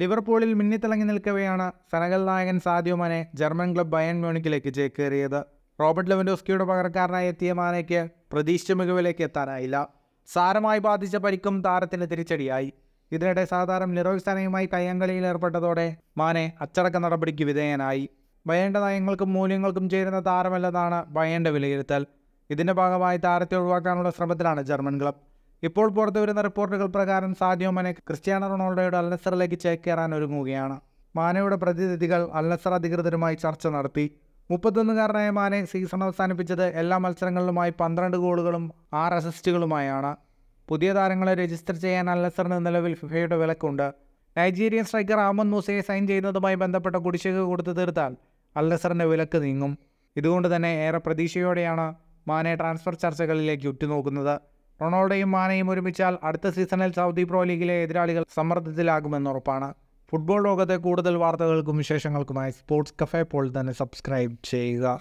ലിവർപൂളിൽ മിന്നിത്തിളങ്ങി നിൽക്കവെയാണ് സെനഗൽ നായകൻ Sadio Mane German club Bayern മ്യൂണിക്കിലേക്ക് ചേക്കേറിയത് റോബർട്ട് ലെവൻഡോസ്കിയുടെ പകരക്കാരനായി എത്തിയ മാനയ്ക്ക് പ്രതീക്ഷിച്ച മികവിലേക്ക് എത്താനായില്ല സാരമായി ബാധിച്ച പരിക്കും താരത്തിന് തിരിച്ചടിയായി ഇതിനിടെ സാധാരണ നിറോയ് സനയുമായി കയ്യങ്കളിയിൽ ഏർപ്പെട്ടതോടെ മാനെ അച്ചടക്ക നടപടിക്ക് വിധേയനായി ബയന്റെ നയങ്ങൾക്കും മൂല്യങ്ങൾക്കും ചേരുന്ന താരമല്ലെന്നാണ് ബയന്റെ വിലയിരുത്തൽ ഇതിന്റെ ഭാഗമായി താരത്തെ ഒഴിവാക്കാനുള്ള ശ്രമത്തിലാണ് ജർമ്മൻ ക്ലബ് ഇപ്പോൾ പുറത്തുവരുന്ന റിപ്പോർട്ടുകൾ പ്രകാരം സാദിയോ മനെ ക്രിസ്ത്യാനോ റൊണാൾഡോയുടെ അൽനസറിലേക്ക് ചേക്കേറാൻ ഒരുങ്ങുകയാണ് മാനയുടെ പ്രതിനിധികൾ അൽനസർ അധികൃതരുമായി ചർച്ച നടത്തി മുപ്പത്തൊന്നുകാരനായ മാനെ സീസൺ അവസാനിപ്പിച്ചത് എല്ലാ മത്സരങ്ങളിലുമായി പന്ത്രണ്ട് ഗോളുകളും ആറ് അസിസ്റ്റുകളുമായാണ് പുതിയ താരങ്ങളെ രജിസ്റ്റർ ചെയ്യാൻ അൽനസറിന് നിലവിൽ ഫിഫയുടെ വിലക്കുണ്ട് നൈജീരിയൻ സ്ട്രൈക്കർ അഹമ്മദ് മൂസയെ സൈൻ ചെയ്യുന്നതുമായി ബന്ധപ്പെട്ട കുടിശ്ശിക കൊടുത്തു തീർത്താൽ അൽനസറിൻ്റെ വിലക്ക് നീങ്ങും ഇതുകൊണ്ട് തന്നെ ഏറെ പ്രതീക്ഷയോടെയാണ് മാനെ ട്രാൻസ്ഫർ ചർച്ചകളിലേക്ക് ഉറ്റുനോക്കുന്നത് റൊണാൾഡോയും മാനയും ഒരുമിച്ചാൽ അടുത്ത സീസണിൽ സൗദി പ്രോ ലീഗിലെ എതിരാളികൾ ഉറപ്പാണ് ഫുട്ബോൾ ലോകത്തെ കൂടുതൽ വാർത്തകൾക്കും വിശേഷങ്ങൾക്കുമായി സ്പോർട്സ് കഫേ പോൾ തന്നെ സബ്സ്ക്രൈബ് ചെയ്യുക